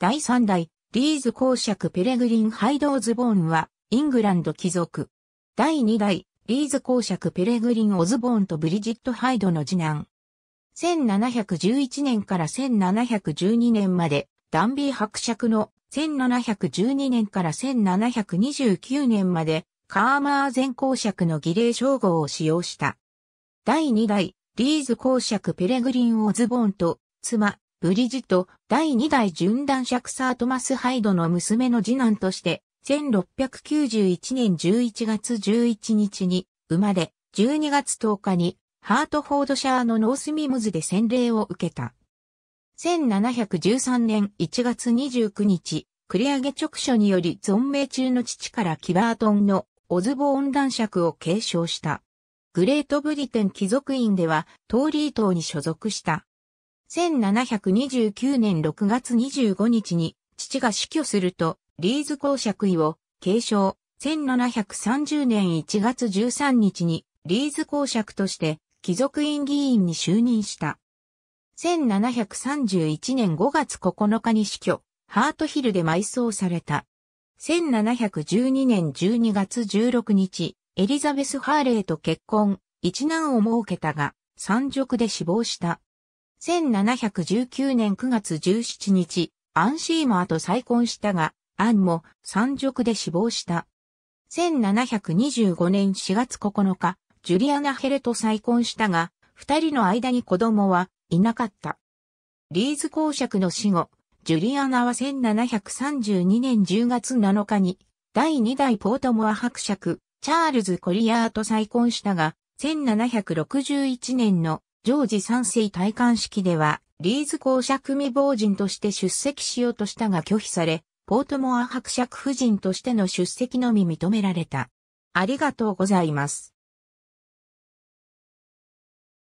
第3代、リーズ公爵ペレグリン・ハイドーズボーンは、イングランド貴族。第2代、リーズ公爵ペレグリン・オズボーンとブリジット・ハイドの次男。1711年から1712年まで、ダンビー伯爵の1712年から1729年まで、カーマー前公爵の儀礼称号を使用した。第2代、リーズ公爵ペレグリン・オズボーンと、妻、ブリジト第2代準男爵サートマス・ハイドの娘の次男として、1691年11月11日に生まれ、12月10日にハートフォードシャーのノースミムズで洗礼を受けた。1713年1月29日、繰り上げ直書により存命中の父からキバートンのオズボーン男爵を継承した。グレートブリテン貴族院ではトーリー島に所属した。1729年6月25日に父が死去すると、リーズ公爵位を継承。1730年1月13日にリーズ公爵として貴族院議員に就任した。1731年5月9日に死去、ハートヒルで埋葬された。1712年12月16日、エリザベス・ハーレーと結婚、一男を設けたが、三辱で死亡した。1719年9月17日、アン・シーマーと再婚したが、アンも山辱で死亡した。1725年4月9日、ジュリアナ・ヘレと再婚したが、二人の間に子供はいなかった。リーズ公爵の死後、ジュリアナは1732年10月7日に、第2代ポートモア伯爵、チャールズ・コリアーと再婚したが、1761年のジョージ3世戴冠式では、リーズ公爵未亡人として出席しようとしたが拒否され、ポートモア伯爵夫人としての出席のみ認められた。ありがとうございます。